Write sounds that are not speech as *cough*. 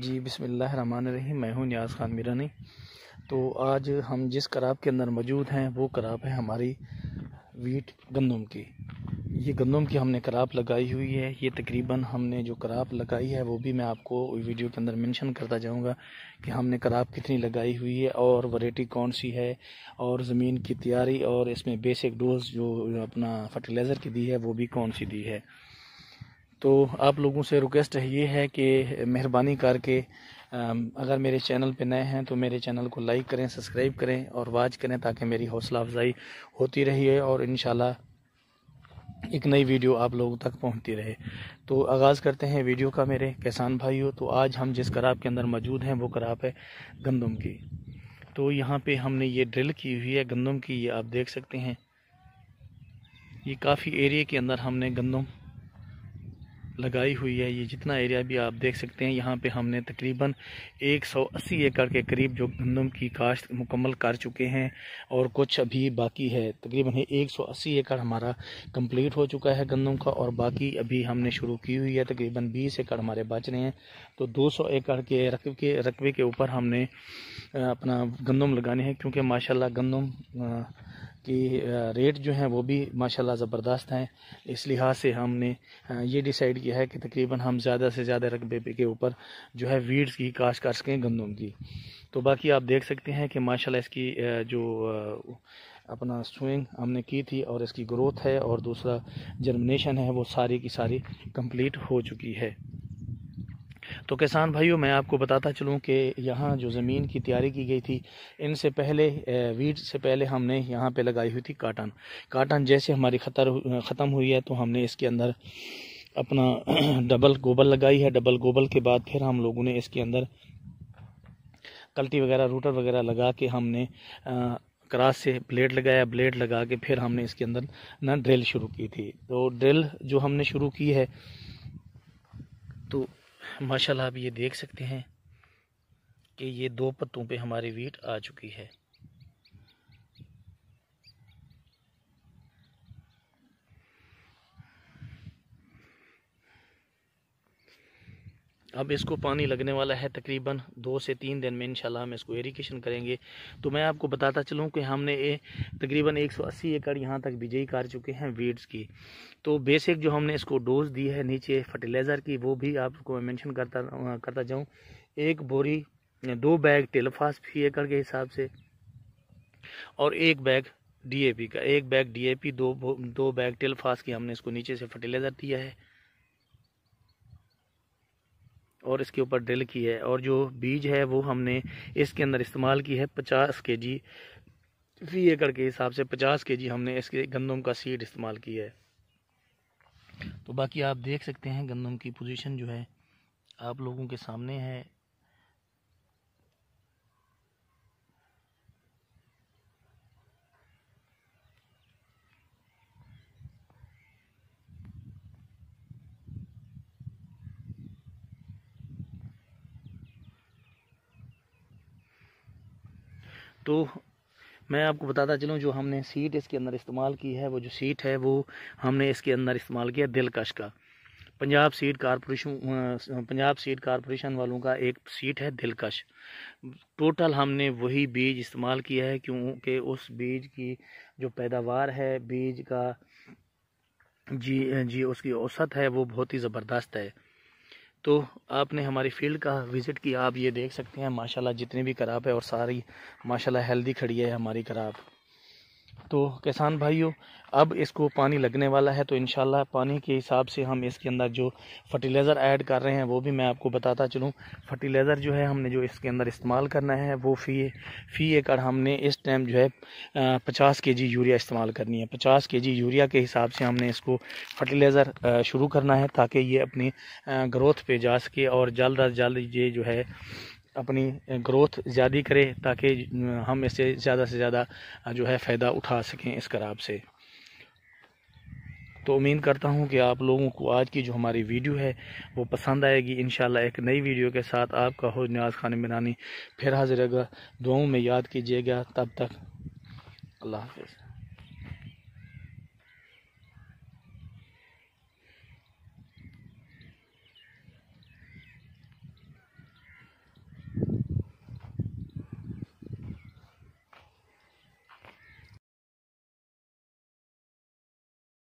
जी बिसमान रही मैं हूँ न्याज़ खान मीरानी तो आज हम जिस कराब के अंदर मौजूद हैं वो कराब है हमारी वीट गंदम की ये गंदम की हमने कराब लगाई हुई है ये तकरीबन हमने जो कराब लगाई है वो भी मैं आपको वीडियो के अंदर मेंशन करता जाऊंगा कि हमने कराब कितनी लगाई हुई है और वैरायटी कौन सी है और ज़मीन की तैयारी और इसमें बेसिक डोज जो अपना फर्टिलाइज़र की दी है वो भी कौन सी दी है तो आप लोगों से रिक्वेस्ट ये है कि मेहरबानी करके अगर मेरे चैनल पे नए हैं तो मेरे चैनल को लाइक करें सब्सक्राइब करें और वाच करें ताकि मेरी हौसला अफजाई होती रही है और इन एक नई वीडियो आप लोगों तक पहुंचती रहे तो आगाज़ करते हैं वीडियो का मेरे किसान भाइयों तो आज हम जिस कराब के अंदर मौजूद हैं वो कराब है गंदम की तो यहाँ पे हमने ये ड्रिल की हुई है गंदम की ये आप देख सकते हैं ये काफ़ी एरिया के अंदर हमने गंदम लगाई हुई है ये जितना एरिया भी आप देख सकते हैं यहाँ पे हमने तकरीबन 180 एकड़ के करीब जो गंदम की काश्त मुकम्मल कर चुके हैं और कुछ अभी बाकी है तकरीबन 180 एकड़ हमारा कंप्लीट हो चुका है गंदम का और बाकी अभी हमने शुरू की हुई है तकरीबन 20 एकड़ हमारे बच रहे हैं तो 200 एकड़ के रकब के रकबे के ऊपर हमने अपना गंदम लगाने हैं क्योंकि माशाला गंदम कि रेट जो हैं वो भी माशाल्लाह ज़बरदस्त हैं इस लिहाज से हमने ये डिसाइड किया है कि तकरीबन हम ज़्यादा से ज़्यादा रकबे के ऊपर जो है वीड्स की काश कर सकें गंदम की तो बाकी आप देख सकते हैं कि माशाल्लाह इसकी जो अपना स्विंग हमने की थी और इसकी ग्रोथ है और दूसरा जर्मिनेशन है वो सारी की सारी कम्प्लीट हो चुकी है तो किसान भाइयों मैं आपको बताता चलूँ कि यहाँ जो ज़मीन की तैयारी की गई थी इनसे पहले वीट से पहले हमने यहाँ पे लगाई हुई थी काटन काटन जैसे हमारी खतर ख़त्म हुई है तो हमने इसके अंदर अपना *clears throat* डबल गोबल लगाई है डबल गोबल के बाद फिर हम लोगों ने इसके अंदर कल्टी वगैरह रूटर वगैरह लगा के हमने क्रास से ब्लेड लगाया ब्लेड लगा के फिर हमने इसके अंदर ना ड्रिल शुरू की थी तो ड्रिल जो हमने शुरू की है माशाल्लाह आप ये देख सकते हैं कि ये दो पत्तों पे हमारी वीट आ चुकी है अब इसको पानी लगने वाला है तकरीबन दो से तीन दिन में इंशाल्लाह हम इसको एरिकेशन करेंगे तो मैं आपको बताता चलूँ कि हमने ए, तकरीबन 180 एकड़ यहाँ तक विजयी कर चुके हैं वीड्स की तो बेसिक जो हमने इसको डोज दी है नीचे फर्टिलाइज़र की वो भी आपको मैं मेंशन करता करता जाऊँ एक बोरी दो बैग टेलफास फी एकड़ के हिसाब से और एक बैग पी का एक बैग ए दो दो बैग टेलफास की हमने इसको नीचे से फर्टिलाइज़र दिया है और इसके ऊपर ड्रिल की है और जो बीज है वो हमने इसके अंदर इस्तेमाल की है पचास के जी फी एकड़ के हिसाब से पचास के जी हमने इसके गंदम का सीड इस्तेमाल किया है तो बाकी आप देख सकते हैं गंदम की पोजीशन जो है आप लोगों के सामने है तो मैं आपको बताता चलूँ जो हमने सीट इसके अंदर इस्तेमाल की है वो जो सीट है वो हमने इसके अंदर इस्तेमाल किया दिलकश का Punjab seed corporation Punjab seed corporation वालों का एक सीट है दिलकश टोटल हमने वही बीज इस्तेमाल किया है क्योंकि उस बीज की जो पैदावार है बीज का जी जी उसकी औसत है वो बहुत ही ज़बरदस्त है तो आपने हमारी फील्ड का विज़िट किया आप ये देख सकते हैं माशाल्लाह जितनी भी खराब है और सारी माशाल्लाह हेल्दी खड़ी है हमारी खराब तो किसान भाइयों अब इसको पानी लगने वाला है तो इन पानी के हिसाब से हम इसके अंदर जो फर्टिलाइज़र ऐड कर रहे हैं वो भी मैं आपको बताता चलूँ फर्टिलाइज़र जो है हमने जो इसके अंदर इस्तेमाल करना है वो फ़ी फ़ी एकड़ हमने इस टाइम जो है पचास के जी यूरिया इस्तेमाल करनी है पचास के जी यूरिया के हिसाब से हमने इसको फर्टिलाइज़र शुरू करना है ताकि ये अपनी ग्रोथ पर जा सके और जल्द अज जल्द ये जो है अपनी ग्रोथ ज़्यादा करे ताकि हम इससे ज़्यादा से ज़्यादा जो है फ़ायदा उठा सकें इस कराब से तो उम्मीद करता हूँ कि आप लोगों को आज की जो हमारी वीडियो है वो पसंद आएगी इन एक नई वीडियो के साथ आपका हो न्याज खान मिनानी फिर हाजिर होगा दुआओं में याद कीजिएगा तब तक अल्लाह हाफिज़